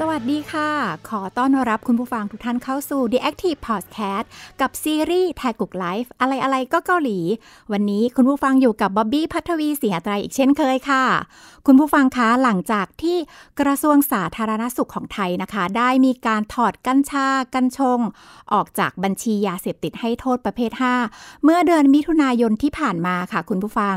สวัสดีค่ะ ขอต้อนรับคุณผู้ฟังทุกท่านเข้าสู่ The Active Podcast กับซีรีส์ t a g u k Life อะไรๆ ก็เกาหลี วันนี้คุณผู้ฟังอยู่กับบ๊อบบี้พัทวี เสียตรยอีกเช่นเคยค่ะ คุณผู้ฟังคะ หลังจากที่กระทรวงสาธารณสุขของไทยนะคะ ได้มีการถอดกัญชา กัญชง ออกจากบัญชียาเสพติดให้โทษประเภท 5 เมื่อเดือนมิถุนายนที่ผ่านมาค่ะ คุณผู้ฟัง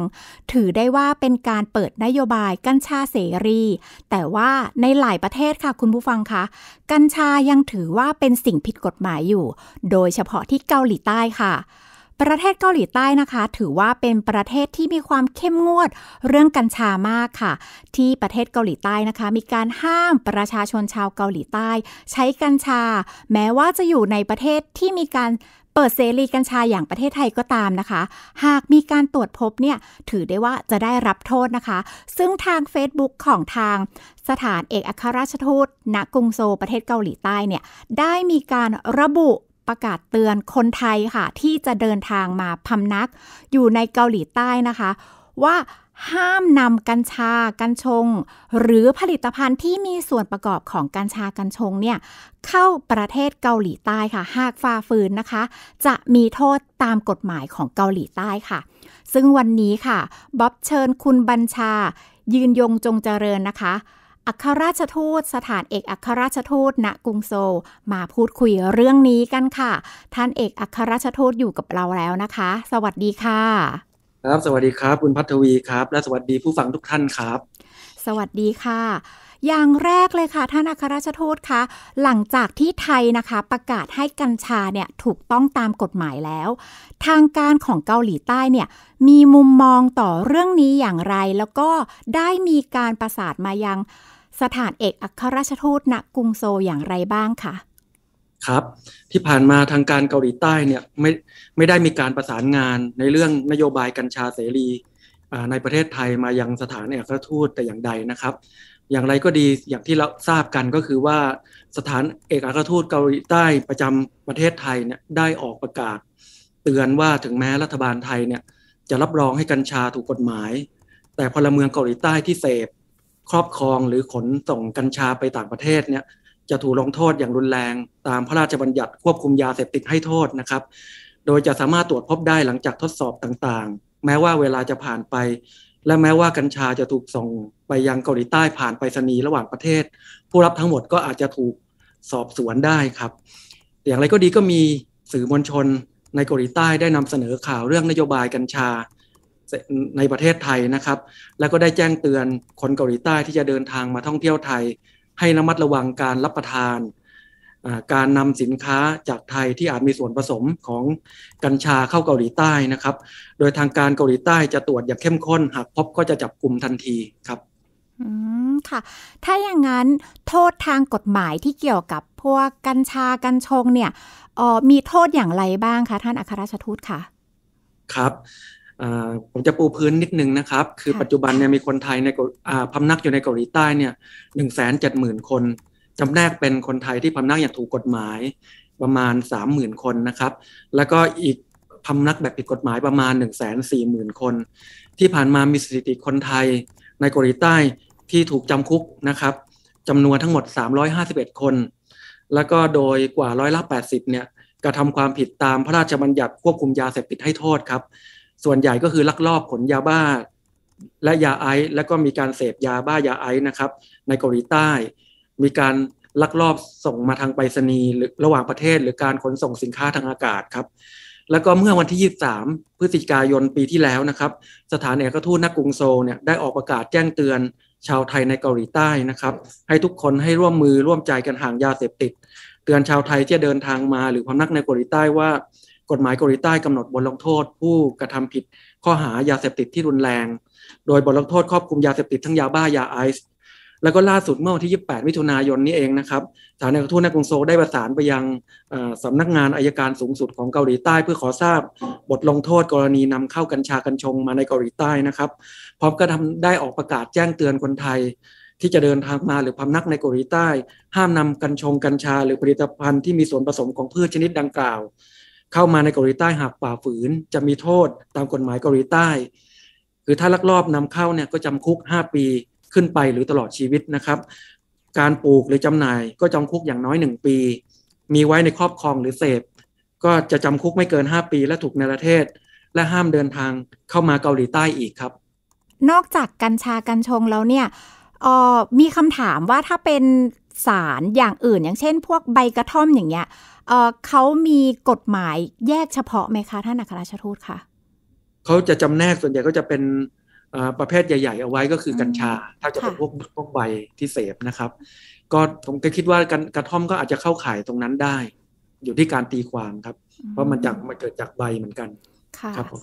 ถือได้ว่าเป็นการเปิดนโยบายกัญชาเสรี แต่ว่าในหลายประเทศค่ะคุณณผู้ฟังคะกัญชายังถือว่าเป็นสิ่งผิดกฎหมายอยู่ โดยเฉพาะที่เกาหลีใต้ค่ะ ประเทศเกาหลีใต้นะคะ ถือว่าเป็นประเทศที่มีความเข้มงวดเรื่องกัญชามากค่ะ ที่ประเทศเกาหลีใต้นะคะ มีการห้ามประชาชนชาวเกาหลีใต้ ใช้กัญชา แม้ว่าจะอยู่ในประเทศที่มีการเปิดเสรีกัญชาอย่างประเทศไทยก็ตามนะคะ หากมีการตรวจพบเนี่ย ถือได้ว่าจะได้รับโทษนะคะ ซึ่งทาง Facebook ของทางสถานเอกอัครราชทูตณกรุงโซประเทศเกาหลีใต้เนี่ย ได้มีการระบุประกาศเตือนคนไทยค่ะ ที่จะเดินทางมาพำนักอยู่ในเกาหลีใต้นะคะ ว่าห้ามนำกัญชากัญชง หรือผลิตภัณฑ์ที่มีส่วนประกอบของกัญชากัญชงเนี่ยเข้าประเทศเกาหลีใต้ค่ะ หากฝ่าฝืนนะคะ จะมีโทษตามกฎหมายของเกาหลีใต้ค่ะ ซึ่งวันนี้ค่ะบ๊อบเชิญคุณบัญชา ยืนยงจงเจริญนะคะอัครราชทูตสถานเอกอัครราชทูตณกรุงโซลมาพูดคุยเรื่องนี้กันค่ะ ท่านเอกอัครราชทูตอยู่กับเราแล้วนะคะ สวัสดีค่ะครับ สวัสดีครับ คุณพัทวีครับและสวัสดีผู้ฟังทุกท่านครับ สวัสดีค่ะ อย่างแรกเลยค่ะท่านอัครราชทูตคะหลังจากที่ไทยนะคะ ประกาศให้กัญชาเนี่ยถูกต้องตามกฎหมายแล้ว ทางการของเกาหลีใต้เนี่ยมีมุมมองต่อเรื่องนี้อย่างไร แล้วก็ได้มีการประสานมายังสถานเอกอัครราชทูตณกรุงโซอย่างไรบ้างคะ่ะครับที่ผ่านมาทางการเกาหลีใต้เนี่ยไม่ไม่ได้มีการประสานงานในเรื่องนโยบายกัญชาเสรีในประเทศไทยมายังสถานเอกอัครทูตแต่อย่างใดนะครับ อย่างไรก็ดีอย่างที่เราทราบกันก็คือว่าสถานเอกอัครทูตเกาหลีใต้ประจำประเทศไทยเนี่ยได้ออกประกาศ เตือนว่าถึงแม้รัฐบาลไทยเนี่ยจะรับรองให้กัญชาถูกกฎหมาย แต่พลเมืองเกาหลีใต้ที่เสพครอบครองหรือขนส่งกัญชาไปต่างประเทศเนี่ยจะถูกลงโทษอย่างรุนแรง ตามพระราชบัญญัติควบคุมยาเสพติดให้โทษนะครับ โดยจะสามารถตรวจพบได้หลังจากทดสอบต่างๆ แม้ว่าเวลาจะผ่านไป และแม้ว่ากัญชาจะถูกส่งไปยังเกาหลีใต้ผ่านไปรษณีย์ระหว่างประเทศ ผู้รับทั้งหมดก็อาจจะถูกสอบสวนได้ครับ อย่างไรก็ดีก็มีสื่อมวลชนในเกาหลีใต้ได้นำเสนอข่าวเรื่องนโยบายกัญชาในประเทศไทยนะครับ แล้วก็ได้แจ้งเตือนคนเกาหลีใต้ที่จะเดินทางมาท่องเที่ยวไทยให้ระมัดระวังการรับประทาน การนำสินค้าจากไทยที่อาจมีส่วนผสมของกัญชาเข้าเกาหลีใต้นะครับ โดยทางการเกาหลีใต้จะตรวจอย่างเข้มข้น หากพบก็จะจับกลุ่มทันทีครับอืมค่ะ ถ้าอย่างนั้นโทษทางกฎหมายที่เกี่ยวกับพวกกัญชากัญชงเนี่ยออมีโทษอย่างไรบ้างคะท่านอัครราชทูตคะครับผมจะปูพื้นนิดนึงนะครับ คือ ปัจจุบันเนี่ยมีคนไทยในพำนักอยู่ในเกาหลีใต้เนี่ยหนึ่งแสนเจ็ดหมื่นคน จำแนกเป็นคนไทยที่พำนักอย่างถูกกฎหมายประมาณสามหมื่นคนนะครับ แล้วก็อีกพำนักแบบผิดกฎหมายประมาณหนึ่งแสนสี่หมื่นคน ที่ผ่านมามีสถิติคนไทยในเกาหลีใต้ที่ถูกจำคุกนะครับจำนวนทั้งหมด 351 คน แล้วก็โดยกว่าร้อยละ80เนี่ยกระทำความผิดตามพระราชบัญญัติควบคุมยาเสพติดให้โทษครับส่วนใหญ่ก็คือลักลอบขนยาบ้าและยาไอซ์แล้วก็มีการเสพยาบ้ายาไอซ์นะครับ ในเกาหลีใต้ มีการลักลอบส่งมาทางไปรษณีย์หรือระหว่างประเทศหรือการขนส่งสินค้าทางอากาศครับ แล้วก็เมื่อวันที่ 23 พฤศจิกายนปีที่แล้วนะครับ สถานเอกทูตนักกรุงโซเนี่ยได้ออกประกาศแจ้งเตือนชาวไทยในเกาหลีใต้นะครับ ให้ทุกคนให้ร่วมมือร่วมใจกันห่างยาเสพติดเตือนชาวไทยที่เดินทางมา หรือพำนักในเกาหลีใต้ว่ากฎหมายเกาหลีใต้กำหนดบทลงโทษผู้กระทำผิดข้อหายาเสพติดที่รุนแรง โดยบทลงโทษครอบคลุมยาเสพติดทั้งยาบ้ายาไอซ์แล้วก็ล่าสุดเมื่อวันที่ 28 มิถุนายนนี้เองนะครับสานในทูนในกรุงโซได้ประสานไปยังสำนักงานอายการสูงสุดของเกาหลีใต้ เพื่อขอทราบบทลงโทษกรณีนำเข้ากัญชากัญชงมาในเกาหลีใต้นะครับพร้อมก็ทำได้ออกประกาศแจ้งเตือนคนไทย ที่จะเดินทางมาหรือพำนักในเกาหลีใต้ ห้ามนำกัญชงกัญชาหรือผลิตภัณฑ์ที่มีส่วนผสมของพืชชนิดดังกล่าวเข้ามาในเกาหลีใต้หากฝ่าฝืนจะมีโทษตามกฎหมายเกาหลีใต้คือถ้าลักลอบนำเข้าเนี่ยก็จำคุก 5 ปีขึ้นไปหรือตลอดชีวิตนะครับ การปลูกหรือจำหน่าย ก็จำคุกอย่างน้อย 1 ปี มีไว้ในครอบครองหรือเสพก็จะจำคุกไม่เกิน 5 ปี และถูกในประเทศ และห้ามเดินทางเข้ามาเกาหลีใต้อีกครับ นอกจากกัญชากัญชงแล้วเนี่ยออมีคำถามว่าถ้าเป็นสาร อย่างอื่นอย่างเช่น พวกใบกระท่อมอย่างเงี้ยเขามีกฎ หมาย แยกเฉพาะไหมคะ ท่านอัครราชทูตคะเขาจะจำแนก ส่วนใหญ่ ก็จะเป็นประเภท ใหญ่ๆ เอาไว้ ก็คือ กัญชา ถ้าจะเป็น พวกพวกใบที่เสพนะครับ ก็ผมก็คิดว่า กระท่อม ก็อาจจะ เข้าข่าย ตรงนั้น ได้ อยู่ที่ การ ตีความ ครับ เพราะมันจากมันเกิดจากใบ เหมือนกันครับผม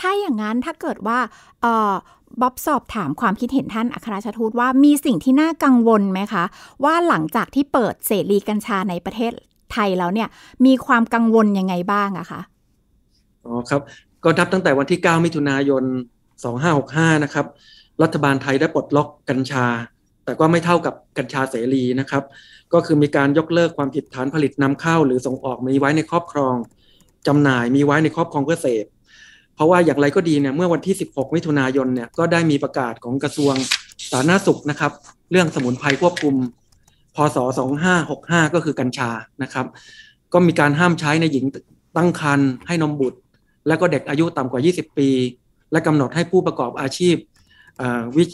ถ้าอย่างนั้น ถ้าเกิดว่าบ๊อบสอบถามความคิดเห็นท่านอัครราชทูตว่ามีสิ่งที่น่ากังวลไหมคะ ว่าหลังจากที่เปิดเสรีกัญชาในประเทศไทยแล้วเนี่ยมีความกังวลยังไงบ้างอะคะอ๋อครับก็นับตั้งแต่วันที่9มิถุนายน2565นะครับรัฐบาลไทยได้ปลดล็อกกัญชา แต่ก็ไม่เท่ากับกัญชาเสรีนะครับ ก็คือมีการยกเลิกความผิดฐานผลิตนำเข้า หรือส่งออกมีไว้ในครอบครอง จำหน่ายมีไว้ในครอบครองเพื่อเสพเพราะว่าอย่างไรก็ดีเนี่ยเมื่อวันที่ 16 มิถุนายนเนี่ย ก็ได้มีประกาศของกระทรวงสาธารณสุขนะครับ เรื่องสมุนไพรควบคุม พศ 2565 ก็คือกัญชานะครับ ก็มีการห้ามใช้ในหญิงตั้งครรภ์ให้นมบุตร และก็เด็กอายุต่ำกว่า 20 ปี และกำหนดให้ผู้ประกอบอาชีพวิ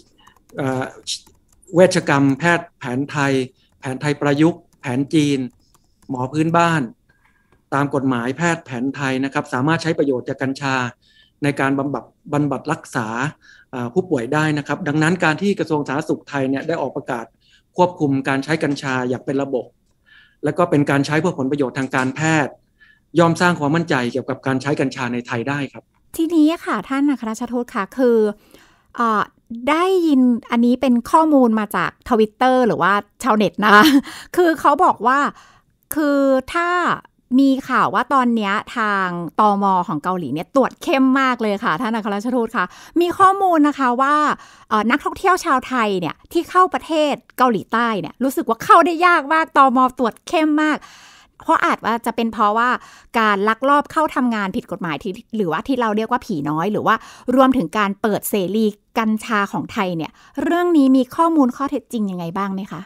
เวชกรรมแพทย์แผนไทย แผนไทยประยุกต์แผนจีน หมอพื้นบ้าน ตามกฎหมายแพทย์แผนไทยนะครับ สามารถใช้ประโยชน์จากกัญชาในการบำบัดบำบัดรักษาผู้ป่วยได้นะครับ ดังนั้นการที่กระทรวงสาธารณสุขไทยเนี่ยได้ออกประกาศควบคุมการใช้กัญชาอย่างเป็นระบบ และก็เป็นการใช้เพื่อผลประโยชน์ทางการแพทย์ ยอมสร้างความมั่นใจเกี่ยวกับการใช้กัญชาในไทยได้ครับ ทีนี้ค่ะท่านนักราชทูตค่ะ คืออได้ยินอันนี้เป็นข้อมูลมาจากทวิตเตอร์หรือว่าชาวเน็ตนะคะคือเขาบอกว่าคือถ้ามีข่าวว่าตอนนี้ทางตอมอของเกาหลีเนี่ยตรวจเข้มมากเลยค่ะท่านอัครราชทูตค่ะ มีข้อมูลนะคะว่านักท่องเที่ยวชาวไทยเนี่ยที่เข้าประเทศเกาหลีใต้เนี่ย รู้สึกว่าเข้าได้ยากมากตอมอตรวจเข้มมาก เพราะอาจว่าจะเป็นเพราะว่าการลักลอบเข้าทำงานผิดกฎหมายที่ หรือว่าที่เราเรียกว่าผีน้อยหรือว่ารวมถึงการเปิดเสรีกัญชาของไทยเนี่ย เรื่องนี้มีข้อมูลข้อเท็จจริงยังไงบ้างไหมคะ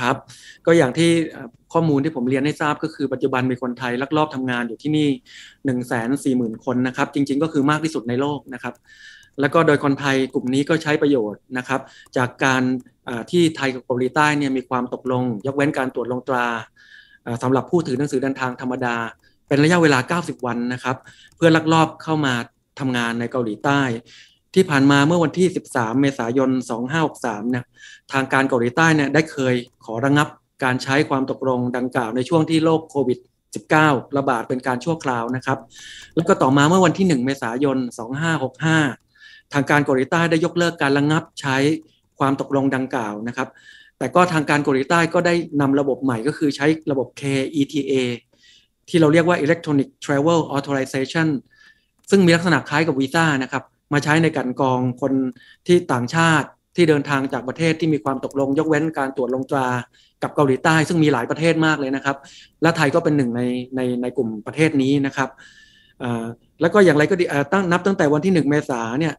ครับก็อย่างที่ข้อมูลที่ผมเรียนให้ทราบก็คือปัจจุบันมีคนไทย ลักลอบทำงานอยู่ที่นี่1นึ0 0 0สคนนะครับ จริงๆ ก็คือมากที่สุดในโลกนะครับ แล้วก็โดยคนไทยกลุ่มนี้ก็ใช้ประโยชน์นะครับ จากการที่ไทยกับเกาหลีใต้เนี่ยมีความตกลงยกเว้นการตรวจลงตราสำหรับผู้ถือหนังสือเดินทางธรรมดา เป็นระยะเวลา 90 วันนะครับ เพื่อลักลอบเข้ามาทำงานในเกาหลีใต้ ที่ผ่านมาเมื่อวันที่ 13 เมษายน 2563นะทางการเกาหลีใต้เนี่ยได้เคยขอระงงับการใช้ความตกลงดังกล่าวในช่วงที่โรคโควิด -19 ระบาดเป็นการชั่วคราวนะครับ แล้วก็ต่อมาเมื่อวันที่ 1 เมษายน 2565 ทางการเกาหลีใต้ได้ยกเลิกการระงงับใช้ความตกลงดังกล่าวนะครับ แต่ก็ทางการเกาหลีใต้ก็ได้นำระบบใหม่ก็คือใช้ระบบ KETA ที่เราเรียกว่า Electronic Travel Authorization ซึ่งมีลักษณะคล้ายกับวีซ่านะครับ มาใช้ในการกองคนที่ต่างชาติที่เดินทางจากประเทศที่มีความตกลง ยกเว้นการตรวจลงตรากับเกาหลีใต้ซึ่งมีหลายประเทศมากเลยนะครับ และไทยก็เป็นหนึ่งในในในกลุ่มประเทศนี้นะครับ แล้วก็อย่างไรก็ดีตั้งนับตั้งแต่วันที่ 1 เมษาเนี่ย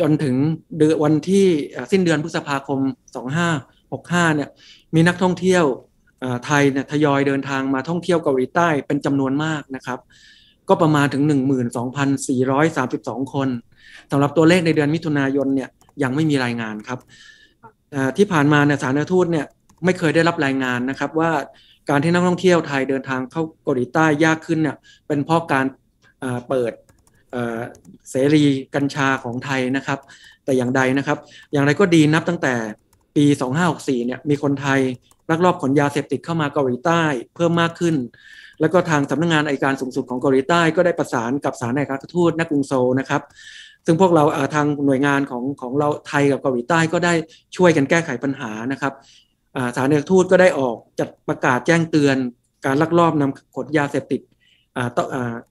จนถึงเดือนวันที่สิ้นเดือนพฤษภาคม2565เนี่ย มีนักท่องเที่ยวไทยเนี่ยทยอยเดินทางมาท่องเที่ยวเกาหลีใต้เป็นจำนวนมากนะครับ ก็ประมาณถึง12,432คนสำหรับตัวเลขในเดือนมิถุนายนเนี่ยยังไม่มีรายงานครับ ที่ผ่านมาเนี่ยสารทูตเนี่ยไม่เคยได้รับรายงานนะครับ ว่าการที่นักท่องเที่ยวไทยเดินทางเข้าเกาหลีใต้ยากขึ้นเนี่ยเป็นเพราะการเปิดเสรีกัญชาของไทยนะครับ แต่อย่างใดนะครับ อย่างไรก็ดีนับตั้งแต่ปี 2564เนี่ยมีคนไทยลักลอบขนยาเสพติดเข้ามาเกาหลีใต้ เพิ่มมากขึ้น แล้วก็ทางสำนักงงานอัยการสูงสุดของเกาหลีใต้ ก็ได้ประสานกับสารในการทูตนักกรุงโซนะครับซึ่งพวกเราทางหน่วยงานของของเราไทยกับเกาหลีใต้ก็ได้ช่วยกันแก้ไขปัญหานะครับ สารเอกทูตก็ได้ออกจัดประกาศแจ้งเตือน การลักลอบนำขนยาเสพติด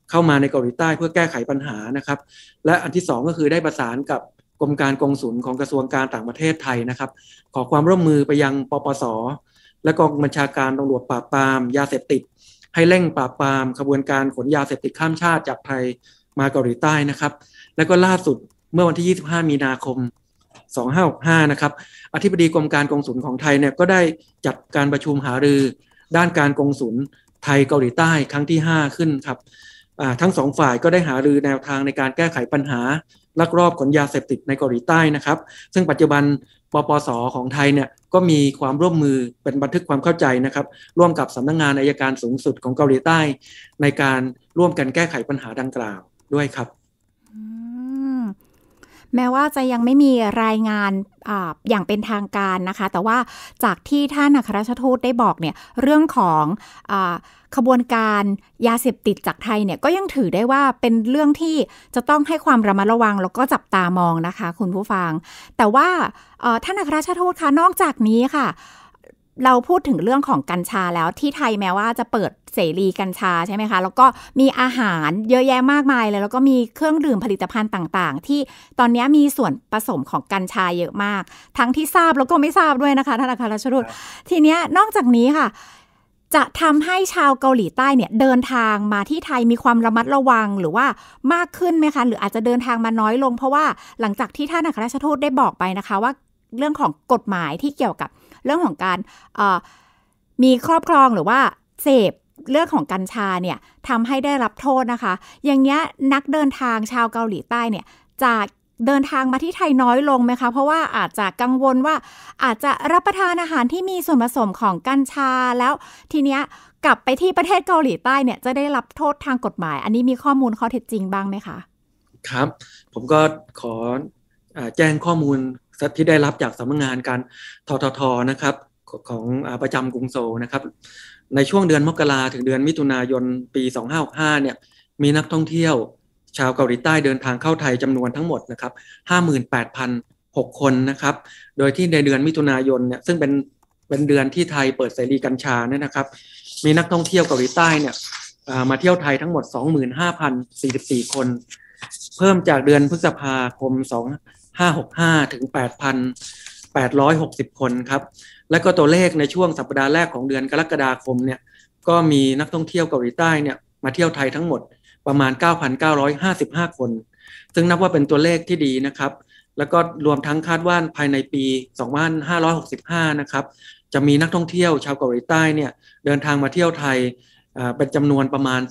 เข้ามาในเกาหลีใต้เพื่อแก้ไขปัญหานะครับ และอันที่2ก็คือได้ประสานกับกรมการกองสุลของกระทรวงการต่างประเทศไทยนะครับ ขอความร่วมมือไปยังปปส และกองบัญชาการตำรวจปราบปรามยาเสพติดให้เร่งปราบปรามขบวนการขนยาเสพติดข้ามชาติจากไทยมาเกาหลีใต้นะครับแล้วก็ล่าสุดเมื่อวันที่ 25 มีนาคม 2565นะครับ อธิบดีกรมการกงสุลของไทยเนี่ยก็ได้จัดการประชุมหารือ ด้านการกงสุลไทยเกาหลีใต้ครั้งที่ 5 ขึ้นครับ ทั้งสองฝ่ายก็ได้หารือแนวทางในการแก้ไขปัญหา ลักลอบขนยาเสพติดในเกาหลีใต้นะครับ ซึ่งปัจจุบัน ปปส ของไทยเนี่ยก็มีความร่วมมือเป็นบันทึกความเข้าใจนะครับ ร่วมกับสำนักงงานอายการสูงสุดของเกาหลีใต้ ในการร่วมกันแก้ไขปัญหาดังกล่าวด้วยครับแม้ว่าจะยังไม่มีรายงานออย่างเป็นทางการนะคะ แต่ว่าจากที่ท่านอัครราชทูตได้บอกเนี่ยเรื่องของอขบวนการยาเสพติดจากไทยเนี่ยก็ยังถือได้ว่าเป็นเรื่องที่จะต้องให้ความระมัดระวังแล้วก็จับตามองนะคะคุณผู้ฟัง แต่ว่าท่านอัครราชทูตคะนอกจากนี้ค่ะเราพูดถึงเรื่องของกัญชาแล้วที่ไทยแม้ว่าจะเปิดเสรีกัญชาใช่ไหมคะ แล้วก็มีอาหารเยอะแยะมากมายเลยแล้วก็มีเครื่องดื่มผลิตภัณฑ์ต่าง ๆ ที่ตอนนี้มีส่วนผสมของกัญชาเยอะมากทั้งที่ทราบแล้วก็ไม่ทราบด้วยนะคะท่านอาคารชรุตทีนี้นอกจากนี้ค่ะ จะทำให้ชาวเกาหลีใต้เนี่ยเดินทางมาที่ไทยมีความระมัดระวังหรือว่ามากขึ้นไหมคะ หรืออาจจะเดินทางมาน้อยลงเพราะว่าหลังจากที่ท่านอัครราชทูตได้บอกไปนะคะว่าเรื่องของกฎหมายที่เกี่ยวกับเรื่องของการมีครอบครองหรือว่าเสพเรื่องของกัญชาเนี่ยทำให้ได้รับโทษนะคะ อย่างเงี้ย นักเดินทางชาวเกาหลีใต้เนี่ย จะเดินทางมาที่ไทยน้อยลงไหมคะ เพราะว่าอาจจะกังวลว่าอาจจะรับประทานอาหารที่มีส่วนผสมของกัญชาแล้วทีเนี้ยกลับไปที่ประเทศเกาหลีใต้เนี่ยจะได้รับโทษทางกฎหมาย อันนี้มีข้อมูลข้อเท็จจริงบ้างไหมคะ ครับ ผมก็ขอแจ้งข้อมูลที่ได้รับจากสำนักงงานการทททนะครับของประจำกรุงโซนะครับ ในช่วงเดือนมกราถึงเดือนมิถุนายนปี 2565 เนี่ยมีนักท่องเที่ยวชาวเกาหลีใต้เดินทางเข้าไทยจำนวนทั้งหมดนะครับ 58,006 คนนะครับ โดยที่ในเดือนมิถุนายนเนี่ยซึ่งเป็นเป็นเดือนที่ไทยเปิดเสรีกัญชาเนี่ยนะครับ มีนักท่องเที่ยวเกาหลีใต้เนี่ยมาเที่ยวไทยทั้งหมด 25,044 คน เพิ่มจากเดือนพฤษภาคม 2 565ถึง 8,860 คนครับ และก็ตัวเลขในช่วงสัปดาห์แรกของเดือนกรกฎาคมเนี่ยก็มีนักท่องเที่ยวเกาหลีใต้เนี่ยมาเที่ยวไทยทั้งหมดประมาณ 9,955 คน ซึ่งนับว่าเป็นตัวเลขที่ดีนะครับ แล้วก็รวมทั้งคาดว่าภายในปี 2565นะครับจะมีนักท่องเที่ยวชาวเกาหลีใต้เนี่ยเดินทางมาเที่ยวไทยเป็นจำนวนประมาณ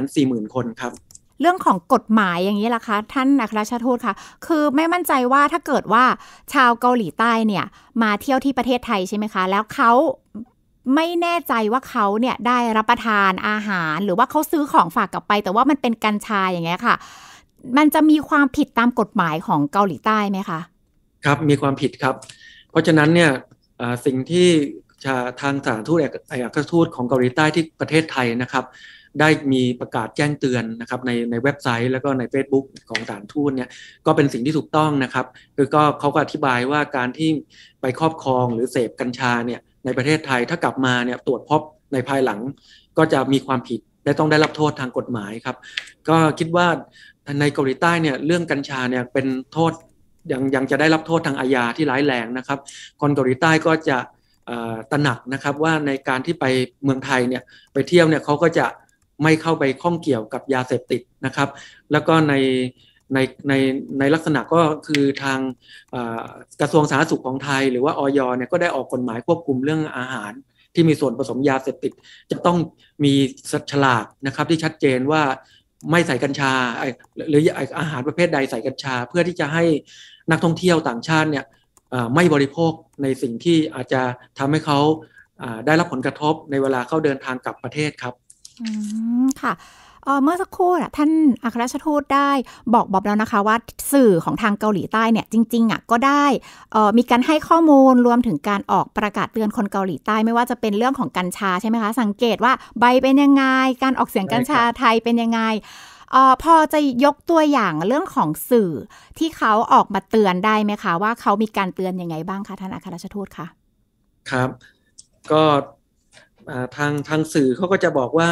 240,000 คนครับเรื่องของกฎหมายอย่างนี้ล่ะคะ ท่านอัครชาทูตคะคือไม่มั่นใจว่าถ้าเกิดว่าชาวเกาหลีใต้เนี่ย มาเที่ยวที่ประเทศไทยใช่ไหมคะ แล้วเขาไม่แน่ใจว่าเขาเนี่ยได้รับประทานอาหาร หรือว่าเขาซื้อของฝากกลับไปแต่ว่ามันเป็นกัญชาอย่างเงี้ยค่ะ มันจะมีความผิดตามกฎหมายของเกาหลีใต้ไหมคะ ครับมีความผิดครับ เพราะฉะนั้นเนี่ยสิ่งที่ทางสถานทูตเอกอัครทูตของเกาหลีใต้ที่ประเทศไทยนะครับได้มีประกาศแจ้งเตือนนะครับในในเว็บไซต์ แล้วก็ใน Facebook ของสารทูตเนี่ยก็เป็นสิ่งที่ถูกต้องนะครับ คือก็เขาก็อธิบายว่าการที่ไปครอบครองหรือเสพกัญชาเนี่ยในประเทศไทยถ้ากลับมาเนี่ยตรวจพบในภายหลังก็จะมีความผิดและต้องได้รับโทษทางกฎหมายครับ ก็คิดว่าในเกาหลีใต้เนี่ยเรื่องกัญชาเนี่ยเป็นโทษ ยังยังจะได้รับโทษทางอาญาที่ร้ายแรงนะครับคนเกาหลีใต้ก็จะตระหนักนะครับว่าในการที่ไปเมืองไทยเนี่ยไปเที่ยวเนี่ยเขาก็จะไม่เข้าไปข้องเกี่ยวกับยาเสพติดนะครับ แล้วก็ในในในในลักษณะก็คือทางกระทรวงสาธารณสุขของไทย หรือว่าออยเนี่ยก็ได้ออกกฎหมายควบคุมเรื่องอาหารที่มีส่วนผสมยาเสพติดจะต้องมีสฉลากนะครับ ที่ชัดเจนว่าไม่ใส่กัญชาหรืออาหารประเภทใดใส่กัญชา เพื่อที่จะให้นักท่องเที่ยวต่างชาติเนี่ยไม่บริโภคในสิ่งที่อาจจะทำให้เขาได้รับผลกระทบ ในเวลาเขาเดินทางกลับประเทศครับค่ะ เมื่อสักครู่ท่านอัครราชทูตได้บอกบอกแล้วนะคะว่าสื่อของทางเกาหลีใต้เนี่ยจริงๆอ่ะก็ได้ มีการให้ข้อมูลรวมถึงการออกประกาศเตือนคนเกาหลีใต้ไม่ว่าจะเป็นเรื่องของกัญชา ใช่ไหมคะ สังเกตว่าใบเป็นยังไง การออกเสียงกัญชาไทยเป็นยังไงออพอจะยกตัวอย่างเรื่องของสื่อที่เขาออกมาเตือนได้ไหมคะว่าเขามีการเตือนยังไงบ้างคะท่านอัครราชทูตคะครับ ก็ทางทางสื่อเขาก็จะบอกว่า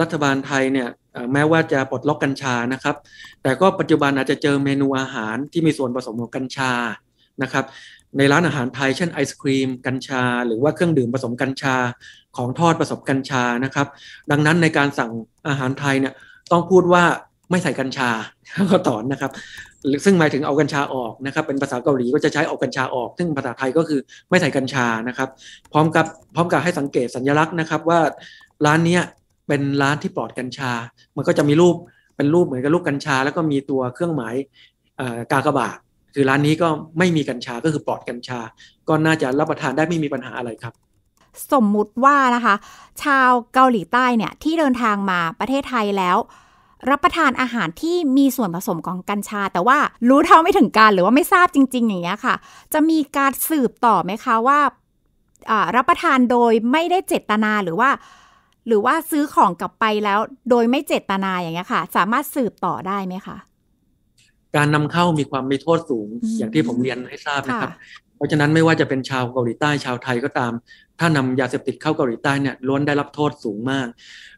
รัฐบาลไทยเนี่ยแม้ว่าจะปลดล็อกกัญชานะครับแต่ก็ปัจจุบันอาจจะเจอเมนูอาหารที่มีส่วนผสมของกัญชานะครับในร้านอาหารไทยเช่นไอศครีมกัญชาหรือว่าเครื่องดื่มผสมกัญชา ของทอดผสมกัญชานะครับดังนั้นในการสั่งอาหารไทยเนี่ยต้องพูดว่าไม่ใส่กัญชาก็ตอนนะครับซึ่งหมายถึงเอากัญชาออกนะครับ เป็นภาษาเกาหลีก็จะใช้ออกกัญชาออก ซึ่งภาษาไทยก็คือไม่ใส่กัญชานะครับพร้อมกับ พร้อมกับให้สังเกตสัญลักษณ์นะครับ ว่าร้านเนี้ยเป็นร้านที่ปลอดกัญชา มันก็จะมีรูปเป็นรูปเหมือนกับรูปกัญชา แล้วก็มีตัวเครื่องหมายกากระบาดคือร้านนี้ก็ไม่มีกัญชาก็คือปลอดกัญชา ก็น่าจะรับประทานได้ไม่มีปัญหาอะไรครับ สมมุติว่านะคะ ชาวเกาหลีใต้เนี่ยที่เดินทางมาประเทศไทยแล้วรับประทานอาหารที่มีส่วนผสมของกัญชา แต่ว่ารู้เท่าไม่ถึงการ หรือว่าไม่ทราบจริง ๆ อย่างเงี้ยค่ะ จะมีการสืบต่อไหมคะว่ารับประทานโดยไม่ได้เจตนาหรือว่า หรือว่าซื้อของกลับไปแล้วโดยไม่เจตนาอย่างเงี้ยค่ะ สามารถสืบต่อได้ไหมคะการนำเข้ามีความมีโทษสูงอย่างที่ผมเรียนให้ทราบนะครับเพราะฉะนั้นไม่ว่าจะเป็นชาวเกาหลีใต้ชาวไทยก็ตามถ้านำยาเสพติดเข้าเกาหลีใต้เนี่ยล้วนได้รับโทษสูงมาก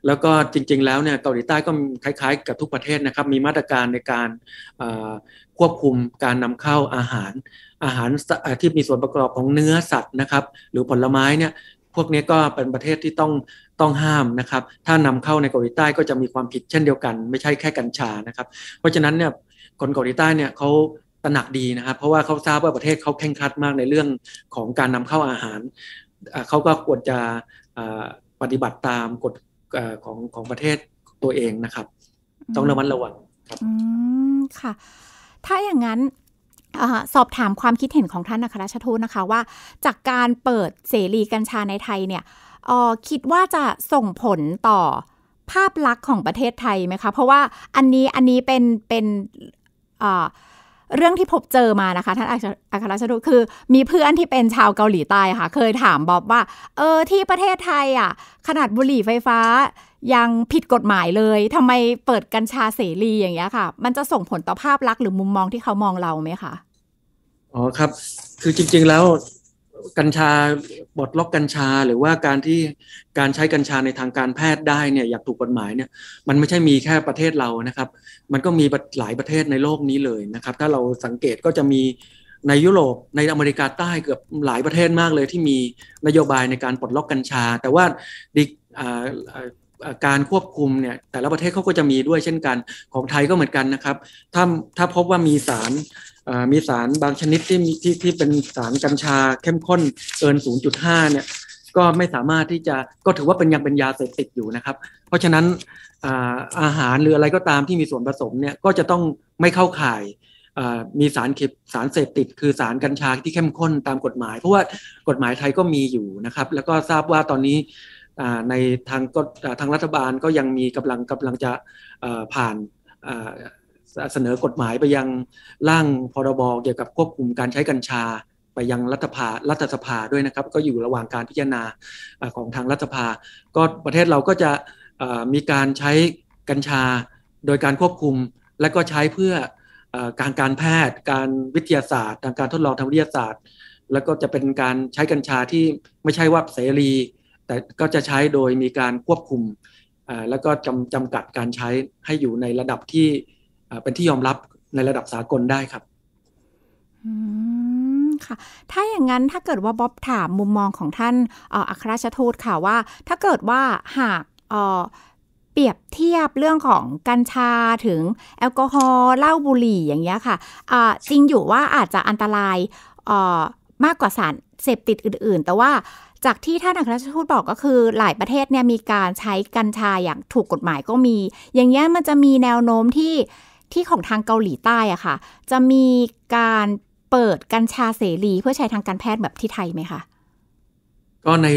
แล้วก็จริงๆแล้วเนี่ยเกาหลีใต้ก็คล้ายๆ กับทุกประเทศนะครับ มีมาตรการในการควบคุมการนำเข้าอาหารอาหารที่มีส่วนประกอบของเนื้อสัตว์นะครับหรือผลไม้เนี่ยพวกนี้ก็เป็นประเทศที่ต้องต้องห้ามนะครับถ้านำเข้าในเกาหลีใต้ก็จะมีความผิดเช่นเดียวกัน ไม่ใช่แค่กัญชานะครับเพราะฉะนั้นเนี่ยคนเกาหลีใต้เนี่ยเขาตระหนักดีนะครับเพราะว่าเขาทราบว่าประเทศเขาแข่งขันมากในเรื่องของการนำเข้าอาหารเขาก็ควรจะปฏิบัติตามกฎของของประเทศตัวเองนะครับ ต้องระมัดระวังครับค่ะ ถ้าอย่างนั้นอสอบถามความคิดเห็นของท่านนะคะราชทูตนะคะว่าจากการเปิดเสรีกัญชาในไทยเนี่ยคิดว่าจะส่งผลต่อภาพลักษณ์ของประเทศไทยไหมคะ เพราะว่าอันนี้อันนี้เป็นเป็นอเรื่องที่พบเจอมานะคะ ท่านอัครราชทูตคือมีเพื่อนที่เป็นชาวเกาหลีใต้ค่ะ เคยถามบ๊อบว่า เออที่ประเทศไทย อ่ะ ขนาดบุหรี่ไฟฟ้า ยังผิดกฎหมายเลยทำไมเปิดกัญชาเสรีอย่างเงี้ยค่ะ มันจะส่งผลต่อภาพลักษณ์หรือมุมมองที่เขามองเราไหมคะอ๋อครับ คือจริง ๆ แล้วกัญชาบดล็อกกัญชาหรือว่าการที่การใช้กัญชาในทางการแพทย์ได้เนี่ยอยากถูกกฎหมายเนี่ยมันไม่ใช่มีแค่ประเทศเรานะครับ มันก็มีหลายประเทศในโลกนี้เลยนะครับถ้าเราสังเกตก็จะมีในยุโรปในอเมริกาใต้เกือบหลายประเทศมากเลย ที่มีนโยบายในการปลดล็อกกัญชา แต่ว่าการควบคุมเนี่ยแต่ละประเทศเขาก็จะมีด้วยเช่นกันของไทยก็เหมือนกันนะครับ ถ้าถ้าพบว่ามีสาร มีสารบางชนิดที่ที่ที่เป็นสารกัญชาเข้มข้นเกิน 0.5 เนี่ย ก็ไม่สามารถที่จะก็ถือว่าเป็นยังเป็นยาเสพติดอยู่นะครับ เพราะฉะนั้น อาหารหรืออะไรก็ตามที่มีส่วนผสมเนี่ยก็จะต้องไม่เข้าข่าย มีสารเข็บสารเสพติดคือสารกัญชาที่เข้มข้นตามกฎหมาย เพราะว่ากฎหมายไทยก็มีอยู่นะครับ แล้วก็ทราบว่าตอนนี้ในทางก็ทางรัฐบาลก็ยังมีกำลังกำลังจะผ่านเสนอกฎหมายไปยังร่างพรบเกี่ยวกับควบคุมการใช้กัญชาไปยังรัฐภารัฐสภาด้วยนะครับ ก็อยู่ระหว่างการพิจารณาของทางรัฐสภา ก็ประเทศเราก็จะมีการใช้กัญชาโดยการควบคุมและก็ใช้เพื่อการการแพทย์ การวิทยาศาสตร์ทางการทดลองทางวิทยาศาสตร์ แล้วก็จะเป็นการใช้กัญชาที่ไม่ใช่ว่าเสรีแต่ก็จะใช้โดยมีการควบคุมแล้วก็จำจำกัดการใช้ให้อยู่ในระดับที่เป็นที่ยอมรับในระดับสากลได้ครับค่ะ ถ้าอย่างนั้นถ้าเกิดว่าบ๊อบถามมุมมองของท่านอัครราชทูตค่ะว่าถ้าเกิดว่าหากเปรียบเทียบเรื่องของกัญชาถึงแอลกอฮอล์เหล้าบุหรี่ อย่างเงี้ยค่ะะจริงอยู่ว่าอาจจะอันตรายมากกว่าสารเสพติดอื่น ๆ แต่ว่าจากที่ท่านอัครราชทูตบอกก็คือหลายประเทศเนี่ยมีการใช้กัญชาอย่างถูกกฎหมายก็มี อย่างเงี้ยมันจะมีแนวโน้มที่ที่ของทางเกาหลีใต้อะค่ะ จะมีการเปิดกัญชาเสรีเพื่อใช้ทางการแพทย์แบบที่ไทยไหมคะ ก็ใน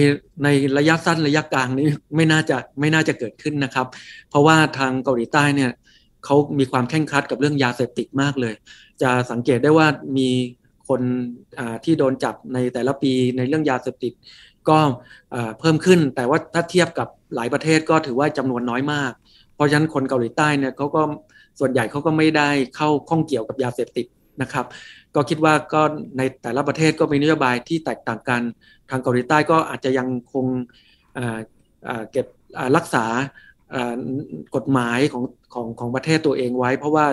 ในระยะสั้นระยะกลางนี้ไม่น่าจะไม่น่าจะเกิดขึ้นนะครับ เพราะว่าทางเกาหลีใต้เนี่ยเขามีความแข่งขัดกับเรื่องยาเสพติดมากเลย จะสังเกตได้ว่ามีคนที่โดนจับในแต่ละปีในเรื่องยาเสพติดก็เพิ่มขึ้นแต่ว่าถ้าเทียบกับหลายประเทศก็ถือว่าจำนวนน้อยมาก เพราะฉะนั้นคนเกาหลีใต้เนี่ยเขาก็ส่วนใหญ่เขาก็ไม่ได้เข้าข้องเกี่ยวกับยาเสพติดนะครับ ก็คิดว่าก็ในแต่ละประเทศก็มีนโยบายที่แตกต่างกัน ทางเกาหลีใต้ก็อาจจะยังคงเก็บรักษากฎหมายของของของประเทศตัวเองไว้ เพราะว่า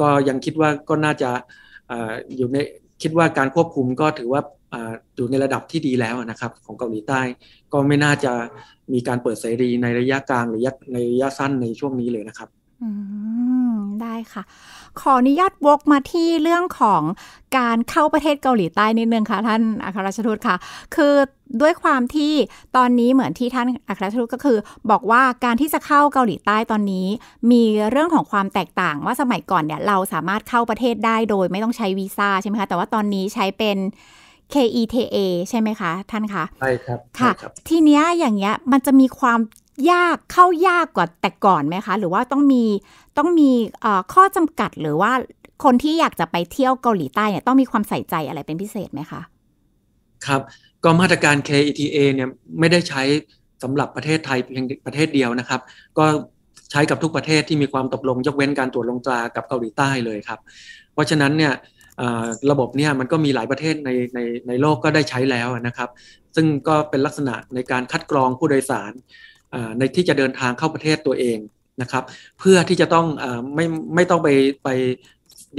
ก็ยังคิดว่าก็น่าจะอยู่ในคิดว่าการควบคุมก็ถือว่าอยู่ในระดับที่ดีแล้วนะครับของเกาหลีใต้ก็ไม่น่าจะมีการเปิดเสรีในระยะกลางหรือในระยะสั้นในช่วงนี้เลยนะครับได้ค่ะ ขออนุญาตวกมาที่เรื่องของการเข้าประเทศเกาหลีใต้นิดนึงค่ะท่านอัครราชทูตค่ะ คือด้วยความที่ตอนนี้เหมือนที่ท่านอัครราชทูตก็คือ บอกว่าการที่จะเข้าเกาหลีใต้ตอนนี้มีเรื่องของความแตกต่างว่าสมัยก่อนเนี่ยเราสามารถเข้าประเทศได้โดยไม่ต้องใช้วีซ่าใช่ไหมคะแต่ว่าตอนนี้ใช้เป็น KETA ใช่ไหมคะท่านคะใช่ครับค่ะทีเนี้ยอย่างเงี้ยมันจะมีความยากเข้ายากกว่าแต่ก่อนไหมคะ หรือว่าต้องมีต้องมีข้อจำกัดหรือว่าคนที่อยากจะไปเที่ยวเกาหลีใต้เนี่ยต้องมีความใส่ใจอะไรเป็นพิเศษไหมคะครับก็มาตรการ KETA เนี่ยไม่ได้ใช้สำหรับประเทศไทยเพียงประเทศเดียวนะครับ ก็ใช้กับทุกประเทศที่มีความตกลงยกเว้นการตรวจลงตรากับเกาหลีใต้เลยครับ เพราะฉะนั้นเนี่ยระบบเนี่ยมันก็มีหลายประเทศในในในโลกก็ได้ใช้แล้วนะครับ ซึ่งก็เป็นลักษณะในการคัดกรองผู้โดยสาร ในที่จะเดินทางเข้าประเทศตัวเองนะครับ เพื่อที่จะต้องอไม่ไม่ต้องไปไป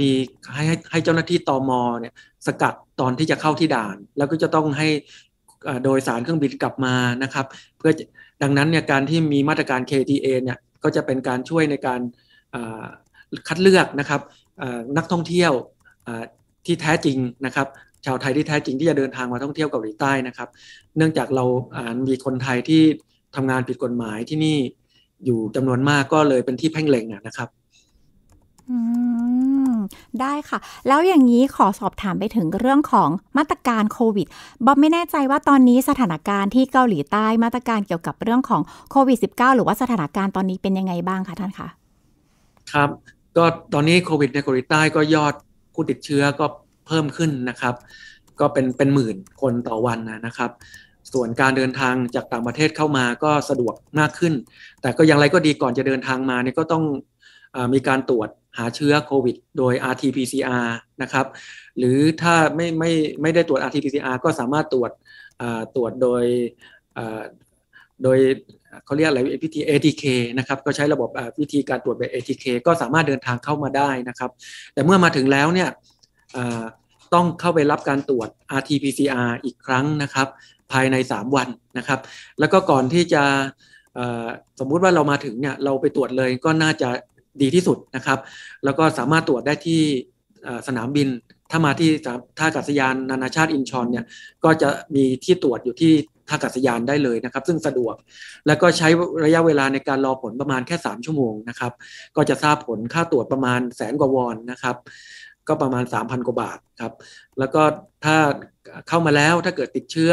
มีให้ให้เจ้าหน้าที่ตอมอเนี่ยสกัดตอนที่จะเข้าที่ด่าน แล้วก็จะต้องให้โดยสารเครื่องบินกลับมานะครับ เพื่อดังนั้นเนี่ยการที่มีมาตรการ KTA เนี่ยก็จะเป็นการช่วยในการคัดเลือกนะครับนักท่องเที่ยวที่แท้จริงนะครับ ชาวไทยที่แท้จริงที่จะเดินทางมาท่องเที่ยวเกาหลีใต้นะครับ เนื่องจากเรามีคนไทยที่ทำงานผิดกฎหมายที่นี่อยู่จำนวนมากก็เลยเป็นที่แพ่งเล็งนะครับ ได้ค่ะ แล้วอย่างนี้ขอสอบถามไปถึงเรื่องของมาตรการโควิดบอบไม่แน่ใจว่าตอนนี้สถานการณ์ที่เกาหลีใต้มาตรการเกี่ยวกับเรื่องของโควิด -19 หรือว่าสถานการณ์ตอนนี้เป็นยังไงบ้างคะท่านคะครับก็ตอนนี้โควิดในเกาหลีใต้ก็ยอดผู้ติดเชื้อก็เพิ่มขึ้นนะครับ ก็เป็นเป็นหมื่นคนต่อวันนะครับ ส่วนการเดินทางจากต่างประเทศเข้ามาก็สะดวกมากขึ้น แต่ก็อย่างไรก็ดีก่อนจะเดินทางมาเนี่ยก็ต้องอมีการตรวจหาเชื้อโควิดโดย rt-pcr นะครับ หรือถ้าไม่ไม่ไม่ได้ตรวจ rt-pcr ก็สามารถตรวจตรวจโดยโดยเขาเรียกอะไรวิธี ATK นะครับ ก็ใช้ระบบวิธีการตรวจแบบ ATK ก็สามารถเดินทางเข้ามาได้นะครับ แต่เมื่อมาถึงแล้วเนี่ยต้องเข้าไปรับการตรวจ RT-PCR อีกครั้งนะครับ ภายใน 3 วันนะครับ แล้วก็ก่อนที่จะสมมุติว่าเรามาถึงเนี่ยเราไปตรวจเลยก็น่าจะดีที่สุดนะครับ แล้วก็สามารถตรวจได้ที่สนามบิน ถ้ามาที่ท่าอากาศยานนานาชาติอินชอนเนี่ยก็จะมีที่ตรวจอยู่ที่ท่ากาศยานได้เลยนะครับ ซึ่งสะดวกแล้วก็ใช้ระยะเวลาในการรอผลประมาณแค่3ชั่วโมงนะครับก็จะทราบผลค่าตรวจประมาณแสนกว่าวอนนะครับ ก็ประมาณ3,000กว่าบาทครับแล้วก็ถ้าเข้ามาแล้วถ้าเกิดติดเชื้อ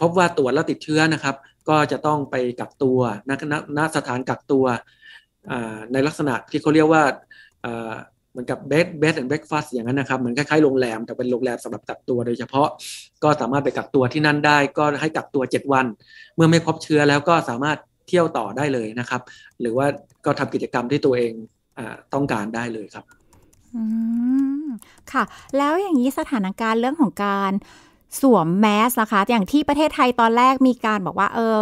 พบว่าตรวจแล้วติดเชื้อนะครับ ก็จะต้องไปกักตัวณสถานกักตัวในลักษณะที่เขาเรียกว่ามือนกับเบสเบสแอนด์เบรคฟาสอย่างนั้นนะครับ เหมือนคล้ายๆโรงแรมแต่เป็นโรงแรมสำหรับกักตัวโดยเฉพาะก็สามารถไปกักตัวที่นั่นได้ ก็ให้กักตัว 7 วัน เมื่อไม่พบเชื้อแล้วก็สามารถเที่ยวต่อได้เลยนะครับ หรือว่าก็ทำกิจกรรมที่ตัวเองอต้องการได้เลยครับอืมค่ะ แล้วอย่างนี้สถานการณ์เรื่องของการสวมแมสนะคะอย่างที่ประเทศไทยตอนแรกมีการบอกว่าเออ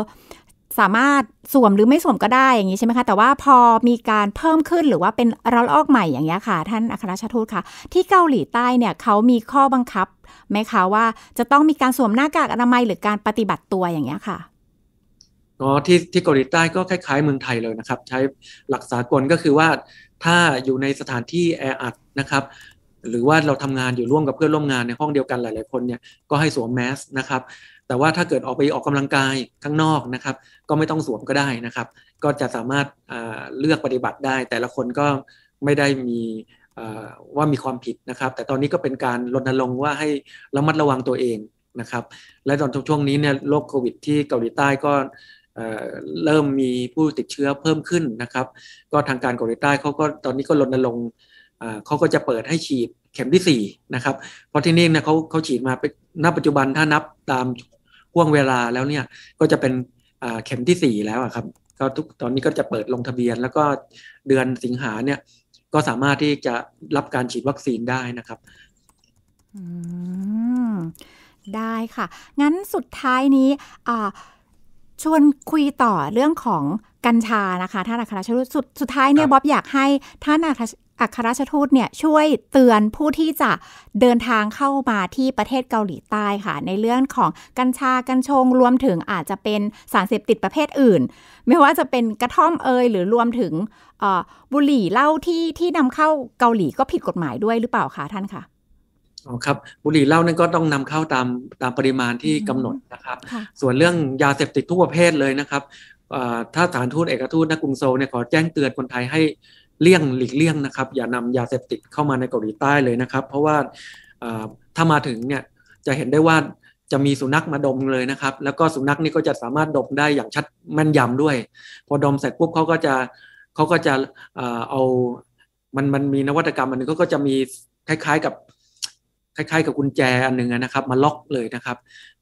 สามารถสวมหรือไม่สวมก็ได้อย่างนี้ใช่ไหมคะ แต่ว่าพอมีการเพิ่มขึ้นหรือว่าเป็นระลอกใหม่อย่างนี้ค่ะ ท่านอัครชาทูตค่ะ ที่เกาหลีใต้เนี่ยเขามีข้อบังคับไหมคะว่าจะต้องมีการสวมหน้ากากอนามัยหรือการปฏิบัติตัวอย่างนี้ค่ะก็ที่ที่เกาหลีใต้ก็คล้ายๆเมืองไทยเลยนะครับ ใช้หลักสากลก็คือว่าถ้าอยู่ในสถานที่แออัดนะครับ หรือว่าเราทำงานอยู่ร่วมกับเพื่อนร่วมงานในห้องเดียวกันหลาย ๆคนเนี่ยก็ให้สวมแมสนะครับแต่ว่าถ้าเกิดออกไปออกกำลังกายข้างนอกนะครับ ก็ไม่ต้องสวมก็ได้นะครับ ก็จะสามารถเลือกปฏิบัติได้ แต่ละคนก็ไม่ได้มีว่ามีความผิดนะครับ แต่ตอนนี้ก็เป็นการรณรงค์ว่าให้ระมัดระวังตัวเองนะครับ และตอนช่วงนี้เนี่ยโรคโควิด ที่เกาหลีใต้ก็เริ่มมีผู้ติดเชื้อเพิ่มขึ้นนะครับ ก็ทางการเกาหลีใต้เขาก็ตอนนี้ก็รณรงค์เขาก็จะเปิดให้ฉีดเข็มที่4นะครับเพราะที่นี่เนี่ยเขาเขาฉีดมาปณปัจจุบันถ้านับตาม่วงเวลาแล้วเนี่ยก็จะเป็นเข็มที่สี่แล้วครับก็ทุกตอนนี้ก็จะเปิดลงทะเบียน แล้วก็เดือนสิงหาเนี่ย ก็สามารถที่จะรับการฉีดวัคซีนได้นะครับได้ค่ะ งั้นสุดท้ายนี้ชวนคุยต่อเรื่องของกัญชานะคะท่านอาคารชลุสุดสุดท้ายเนี่ยบ๊อบอยากให้ท่านอาาคอัครราชทูตเนี่ยช่วยเตือนผู้ที่จะเดินทางเข้ามาที่ประเทศเกาหลีใต้ค่ะในเรื่องของกัญชากัญชง รวมถึงอาจจะเป็นสารเสพติดประเภทอื่น ไม่ว่าจะเป็นกระท่อมเอยหรือรวมถึงบุหรี่เหล้าที่ที่นำเข้าเกาหลีก็ผิดกฎหมายด้วยหรือเปล่าคะท่านคะอ๋อครับบุหรี่เหล้านั่นก็ต้องนำเข้าตามตามปริมาณที่กำหนดนะครับ ส่วนเรื่องยาเสพติดทุกประเภทเลยนะครับถ้าสถานทูตเอกทูตนกรุงโซลเนี่ยขอแจ้งเตือนคนไทยให้เลี่ยงหลีกเลี่ยงนะครับอย่านำยาเสพติดเข้ามาในเกาหลีใต้เลยนะครับ เพราะว่าถ้ามาถึงเนี่ยจะเห็นได้ว่าจะมีสุนัขมาดมเลยนะครับ แล้วก็สุนัขนี่ก็จะสามารถดมได้อย่างชัดแม่นยำด้วย พอดมเสร็จปุ๊บเขาก็จะเขาก็จะเอามันมันมีนวัตกรรมมันก็จะมีคล้ายๆ กับคล้ายๆกับกุญแจอันหนึ่งนะครับมาล็อกเลยนะครับ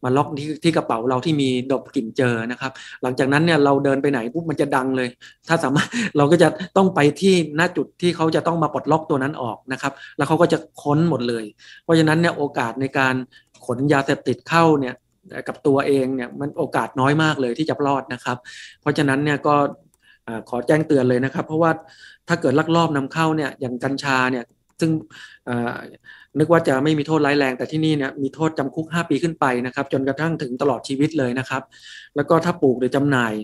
มาล็อกที่ที่กระเป๋าเราที่มีดอกกลิ่นเจอนะครับ หลังจากนั้นเนี่ยเราเดินไปไหนปุ๊บมันจะดังเลย ถ้าสามารถเราก็จะต้องไปที่หน้าจุดที่เขาจะต้องมาปลดล็อกตัวนั้นออกนะครับ แล้วเขาก็จะค้นหมดเลย เพราะฉะนั้นเนี่ยโอกาสในการขนยาเสพติดเข้าเนี่ยกับตัวเองเนี่ยมันโอกาสน้อยมากเลยที่จะรอดนะครับเพราะฉะนั้นเนี่ยก็ขอแจ้งเตือนเลยนะครับ เพราะว่าถ้าเกิดลักลอบนำเข้าเนี่ยอย่างกัญชาเนี่ยึ่งนึกว่าจะไม่มีโทษร้ายแรง แต่ที่นี่เนี่ยมีโทษจำคุก 5 ปีขึ้นไปนะครับ จนกระทั่งถึงตลอดชีวิตเลยนะครับ แล้วก็ถ้าปลูกหรือจำหน่าย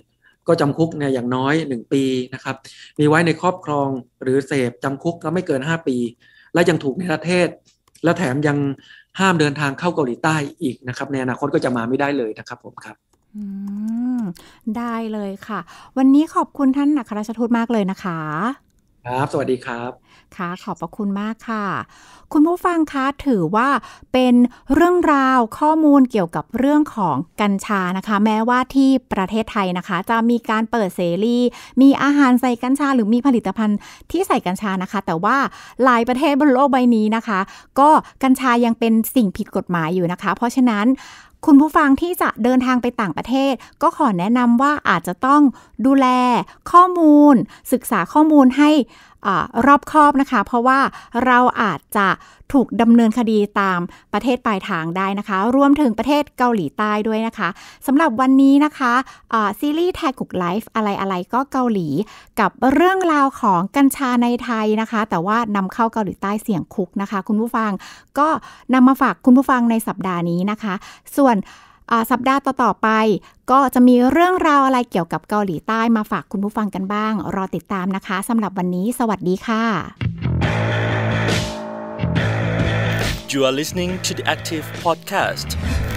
ก็จำคุกเนี่ยอย่างน้อย 1 ปีนะครับ มีไว้ในครอบครองหรือเสพจำคุกก็ไม่เกิน 5 ปี และยังถูกในประเทศ และแถมยังห้ามเดินทางเข้าเกาหลีใต้อีกนะครับ ในอนาคตก็จะมาไม่ได้เลยนะครับ ผมครับได้เลยค่ะ วันนี้ขอบคุณท่านอัครราชทูตมากเลยนะคะครับ สวัสดีครับ ค่ะ ขอบพระคุณมากค่ะ คุณผู้ฟังคะ ถือว่าเป็นเรื่องราวข้อมูลเกี่ยวกับเรื่องของกัญชานะคะ แม้ว่าที่ประเทศไทยนะคะ จะมีการเปิดเสรี มีอาหารใส่กัญชาหรือมีผลิตภัณฑ์ที่ใส่กัญชานะคะ แต่ว่าหลายประเทศบนโลกใบนี้นะคะ ก็กัญชายังเป็นสิ่งผิดกฎหมายอยู่นะคะ เพราะฉะนั้นคุณผู้ฟังที่จะเดินทางไปต่างประเทศ ก็ขอแนะนำว่าอาจจะต้องดูแลข้อมูล ศึกษาข้อมูลให้อรอบคอบนะคะ เพราะว่าเราอาจจะถูกดำเนินคดีตามประเทศปลายทางได้นะคะ รวมถึงประเทศเกาหลีใต้ด้วยนะคะสำหรับวันนี้นะคะซีรีส์แทกุกไลฟ์อะไรอะไรก็เกาหลีกับเรื่องราวของกัญชาในไทยนะคะ แต่ว่านำเข้าเกาหลีใต้เสี่ยงคุกนะคะ คุณผู้ฟังก็นำมาฝากคุณผู้ฟังในสัปดาห์นี้นะคะ ส่วนสัปดาห์ต่อ ๆ ไปก็จะมีเรื่องราวอะไรเกี่ยวกับเกาหลีใต้มาฝากคุณผู้ฟังกันบ้าง รอติดตามนะคะสำหรับวันนี้ สวัสดีค่ะ You are listening to the Active Podcast